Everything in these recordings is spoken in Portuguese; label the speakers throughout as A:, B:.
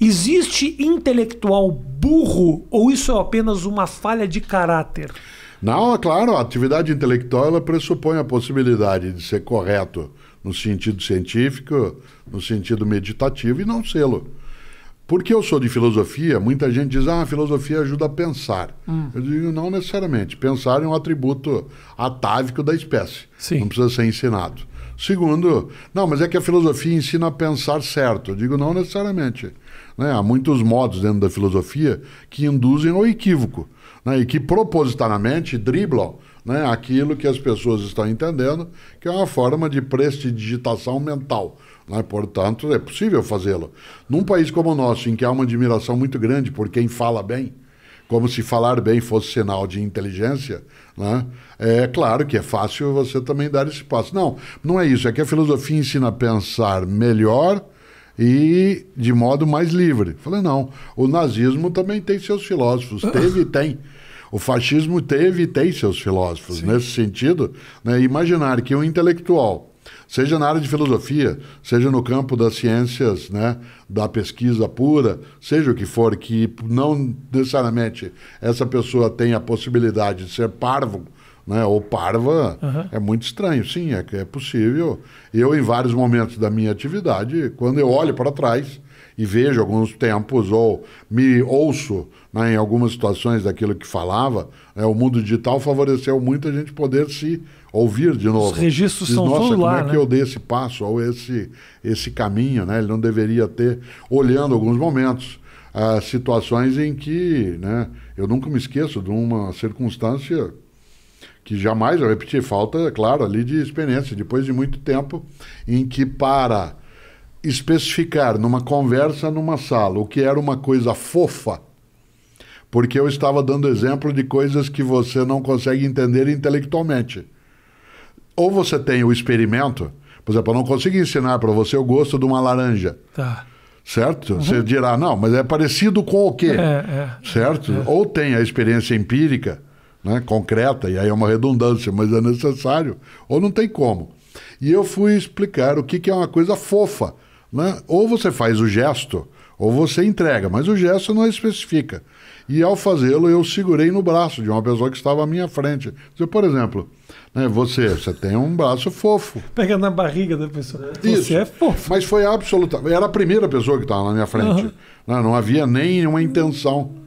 A: Existe intelectual burro ou isso é apenas uma falha de caráter? Não, é claro, a atividade intelectual ela pressupõe a possibilidade de ser correto no sentido científico, no sentido meditativo e não sê-lo. Porque eu sou de filosofia, muita gente diz, ah, a filosofia ajuda a pensar. Hum. Eu digo, não necessariamente. Pensar é um atributo atávico da espécie. Sim. Não precisa ser ensinado. Segundo, não, mas é que a filosofia ensina a pensar certo. Eu digo, não necessariamente. Né? Há muitos modos dentro da filosofia que induzem ao equívoco né? e que propositadamente driblam né? aquilo que as pessoas estão entendendo, que é uma forma de prestidigitação mental. Né? Portanto, é possível fazê-lo. Num país como o nosso, em que há uma admiração muito grande por quem fala bem, como se falar bem fosse sinal de inteligência, né? é claro que é fácil você também dar esse passo. Não, não é isso. É que a filosofia ensina a pensar melhor e de modo mais livre. Falei, não, o nazismo também tem seus filósofos, teve e tem. O fascismo teve e tem seus filósofos. Sim. Nesse sentido, né, imaginar que um intelectual Seja na área de filosofia, seja no campo das ciências, né, da pesquisa pura, seja o que for, que não necessariamente essa pessoa tenha a possibilidade de ser parvo, né, ou parva, uhum. é muito estranho. Sim, é, é possível. Eu, em vários momentos da minha atividade, quando eu olho para trás, e vejo alguns tempos ou me ouço né, em algumas situações daquilo que falava, né, o mundo digital favoreceu muito a gente poder se ouvir de novo. Os registros Diz, são nossa, tudo como lá, é né? que eu dei esse passo ou esse, esse caminho, né? Ele não deveria ter, olhando alguns momentos, ah, situações em que, né? Eu nunca me esqueço de uma circunstância que jamais eu repeti, falta, é claro, ali de experiência, depois de muito tempo, em que para especificar numa conversa numa sala o que era uma coisa fofa, porque eu estava dando exemplo de coisas que você não consegue entender intelectualmente. Ou você tem o experimento, por exemplo, eu não consigo ensinar para você o gosto de uma laranja. Tá. Certo? Uhum. Você dirá, não, mas é parecido com o quê? É, é, certo? É. Ou tem a experiência empírica, né, concreta, e aí é uma redundância, mas é necessário, ou não tem como. E eu fui explicar o que, que é uma coisa fofa. Né? Ou você faz o gesto, ou você entrega, mas o gesto não especifica. E ao fazê-lo, eu segurei no braço de uma pessoa que estava à minha frente. Por exemplo, né, você, você tem um braço fofo.
B: Pega na barriga da pessoa. Isso.
A: Você é fofo. Mas foi absolutamente. Era a primeira pessoa que estava na minha frente. Uhum. Não, né, não havia nenhuma intenção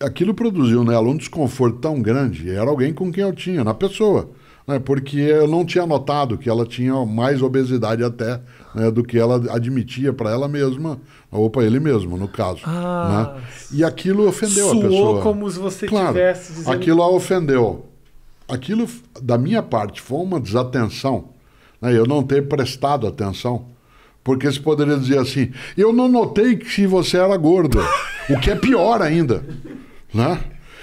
A: aquilo produziu nela um desconforto tão grande, era alguém com quem eu tinha, na pessoa né, porque eu não tinha notado que ela tinha mais obesidade até né, do que ela admitia para ela mesma, ou para ele mesmo, no caso. Ah, né? E aquilo ofendeu a pessoa. como
B: se você claro, tivesse dizendo... Aquilo
A: a ofendeu. Aquilo, da minha parte, foi uma desatenção. Né, eu não ter prestado atenção. Porque se poderia dizer assim, eu não notei que você era gordo, o que é pior ainda. Né?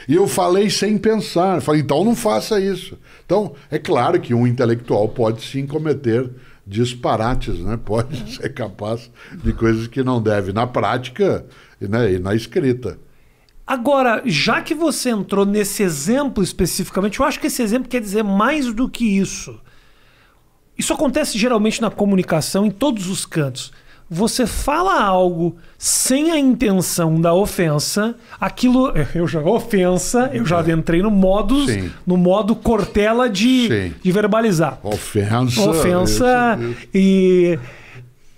A: E eu falei sem pensar. Falei, então não faça isso. Então, é claro que um intelectual pode sim cometer disparates, né? Pode uhum. ser capaz de coisas que não deve na prática né? e na escrita. Agora, já que
B: você entrou nesse exemplo especificamente, eu acho que esse exemplo quer dizer mais do que isso. Isso acontece geralmente na comunicação, em todos os cantos você fala algo sem a intenção da ofensa, aquilo eh, eu já ofensa, eu já entrei no modus, Sim. no modo cortela de, de verbalizar.
A: Ofensa. Ofensa
B: e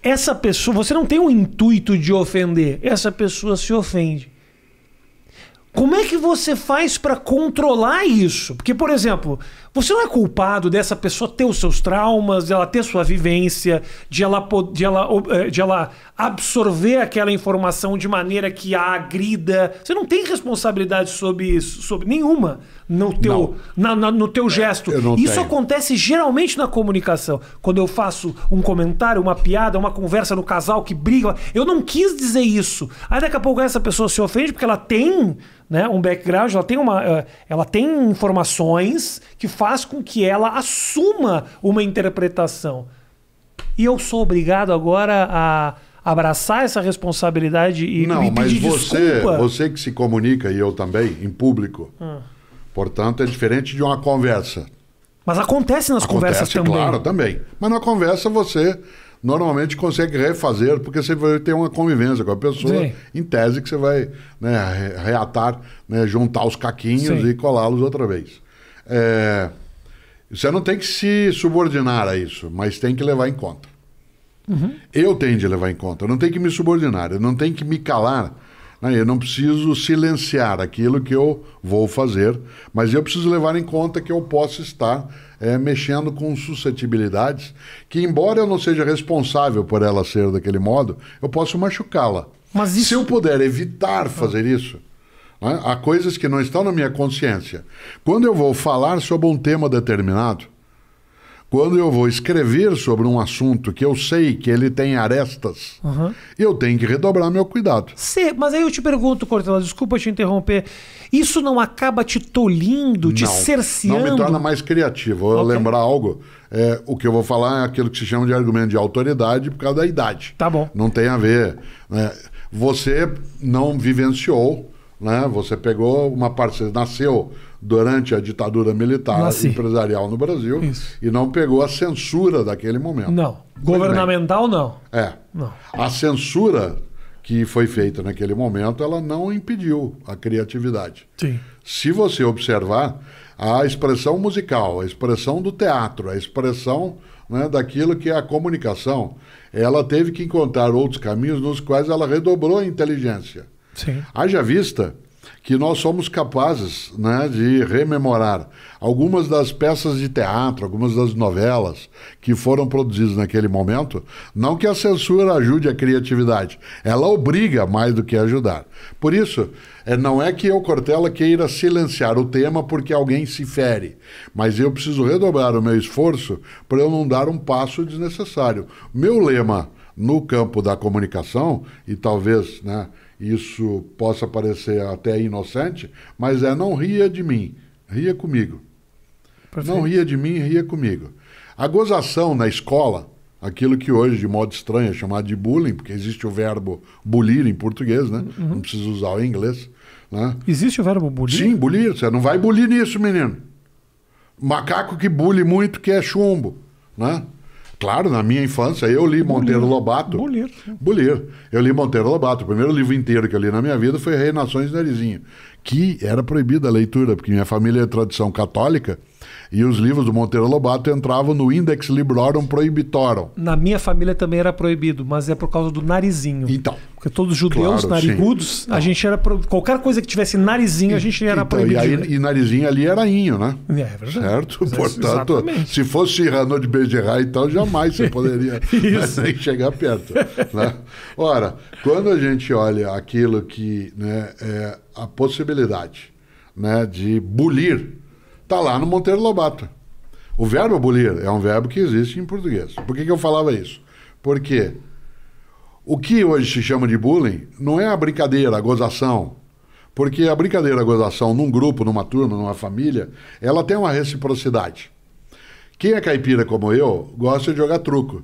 B: essa pessoa, você não tem o intuito de ofender, essa pessoa se ofende. Como é que você faz para controlar isso? Porque, por exemplo, você não é culpado dessa pessoa ter os seus traumas, de ela ter sua vivência, de ela, de ela, eh, de ela absorver aquela informação de maneira que a agrida. Você não tem responsabilidade sobre, sobre nenhuma no teu, na, na, no teu é, gesto. Isso tenho. acontece geralmente na comunicação. Quando eu faço um comentário, uma piada, uma conversa no casal que briga, eu não quis dizer isso. Aí daqui a pouco essa pessoa se ofende porque ela tem né, um background, ela tem, uma, eh, ela tem informações que faz com que ela assuma uma interpretação. E eu sou obrigado agora a abraçar essa responsabilidade e não, e pedir mas você, desculpa.
A: você que se comunica e eu também em público. Hum. Portanto, é diferente de uma conversa. Mas acontece nas acontece, conversas também. Claro, também. Mas na conversa você normalmente consegue refazer, porque você vai ter uma convivência com a pessoa, Sim. em tese que você vai né, reatar, né, juntar os caquinhos Sim. e colá-los outra vez. É, você não tem que se subordinar a isso, mas tem que levar em conta. Uhum. Eu tenho de levar em conta, eu não tenho que me subordinar, eu não tenho que me calar né? Eu não preciso silenciar aquilo que eu vou fazer, mas eu preciso levar em conta que eu posso estar é, mexendo com suscetibilidades que, embora eu não seja responsável por ela ser daquele modo, eu posso machucá-la. Isso... Se eu puder evitar fazer isso, né? há coisas que não estão na minha consciência. Quando eu vou falar sobre um tema determinado, quando eu vou escrever sobre um assunto que eu sei que ele tem arestas, uhum. eu tenho que redobrar meu cuidado. Cê, mas aí eu te pergunto, Cortella, desculpa te interromper. Isso não
B: acaba te tolindo, não, te cerceando? Não me torna
A: mais criativo. Eu lembrar algo, é, o que eu vou falar é aquilo que se chama de argumento de autoridade por causa da idade. Tá bom. Não tem a ver. Né? Você não vivenciou né? Uhum. Você pegou uma parte, você nasceu durante a ditadura militar Nasci. empresarial no Brasil Isso. e não pegou a censura daquele momento. Não.
B: Foi Governamental, bem. não.
A: É. Não. A censura que foi feita naquele momento, ela não impediu a criatividade. Sim. Se você observar, a expressão musical, a expressão do teatro, a expressão né, daquilo que é a comunicação, ela teve que encontrar outros caminhos nos quais ela redobrou a inteligência. Sim. Haja vista que nós somos capazes né, de rememorar algumas das peças de teatro, algumas das novelas que foram produzidas naquele momento. Não que a censura ajude a criatividade, ela obriga mais do que ajudar. Por isso, é, não é que eu, Cortella, queira silenciar o tema porque alguém se fere, mas eu preciso redobrar o meu esforço para eu não dar um passo desnecessário. Meu lema no campo da comunicação, e talvez. Né, isso possa parecer até inocente, mas é não ria de mim, ria comigo. Perfeito. Não ria de mim, ria comigo. A gozação na escola, aquilo que hoje, de modo estranho, é chamado de bullying, porque existe o verbo bulir em português, né? Uhum. Não precisa usar o inglês. Né? Existe o verbo bulir? Sim, bulir. Você não vai bulir nisso, menino. Macaco que bule muito, que é chumbo. Né? Claro, na minha infância eu li Monteiro Lobato. Bolheiro. Né? Bolheiro. Eu li Monteiro Lobato. O primeiro livro inteiro que eu li na minha vida foi Reinações Narizinho, que era proibida a leitura, porque minha família é tradição católica. E os livros do Monteiro Lobato entravam no Index Librorum Prohibitorum.
B: Na minha família também era proibido, mas é por causa do narizinho. Então.
A: Porque todos os judeus claro, narigudos, sim. a então. gente era pro... qualquer coisa que tivesse narizinho, a gente era então, proibido. E, aí, e narizinho ali era inho, né? É, é verdade. Certo? É, Portanto, exatamente. se fosse Renault de Bergerat e então, tal, jamais você poderia nem chegar perto. Né? Ora, quando a gente olha aquilo que né, é a possibilidade né, de bulir Está lá no Monteiro Lobato. O verbo abolir é um verbo que existe em português. Por que, que eu falava isso? Porque o que hoje se chama de bullying não é a brincadeira, a gozação. Porque a brincadeira, a gozação num grupo, numa turma, numa família, ela tem uma reciprocidade. Quem é caipira como eu gosta de jogar truco.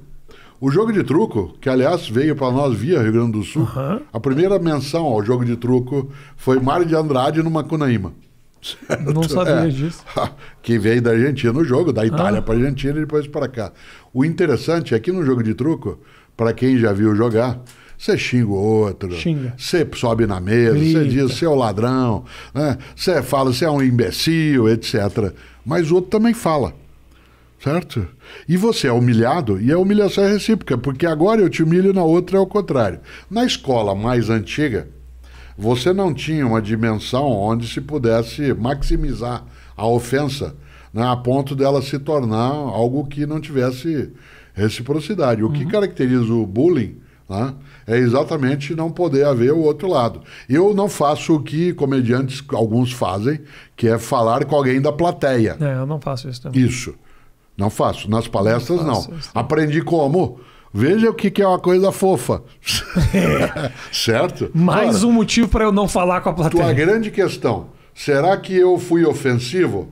A: O jogo de truco, que aliás veio para nós via Rio Grande do Sul, uhum. a primeira menção ao jogo de truco foi Mário de Andrade no Macunaíma. Certo? Não sabia é. disso. Que veio da Argentina no jogo, da Itália ah. para a Argentina e depois para cá. O interessante é que no jogo de truco, para quem já viu jogar, você xinga o outro, você sobe na mesa, você diz você é o ladrão, né? você né? fala você é um imbecil, etc. Mas o outro também fala, certo? E você é humilhado e a humilhação é recíproca, porque agora eu te humilho na outra é o contrário. Na escola mais antiga, você não tinha uma dimensão onde se pudesse maximizar a ofensa né, a ponto dela se tornar algo que não tivesse reciprocidade. O uhum. que caracteriza o bullying né, é exatamente não poder haver o outro lado. Eu não faço o que comediantes alguns fazem, que é falar com alguém da plateia. É, eu não faço isso também. Isso. Não faço. Nas palestras, não. não. Aprendi como? Veja o que, que é uma coisa fofa. É. certo? Mais Cara, um motivo para eu não falar com a plateia. Tua grande questão: será que eu fui ofensivo?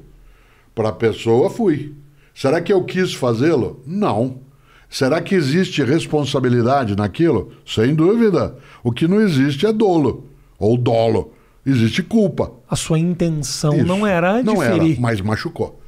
A: Para a pessoa, fui. Será que eu quis fazê-lo? Não. Será que existe responsabilidade naquilo? Sem dúvida. O que não existe é dolo ou dolo. Existe culpa. A sua intenção Isso. não era diferir. Não era, mas machucou.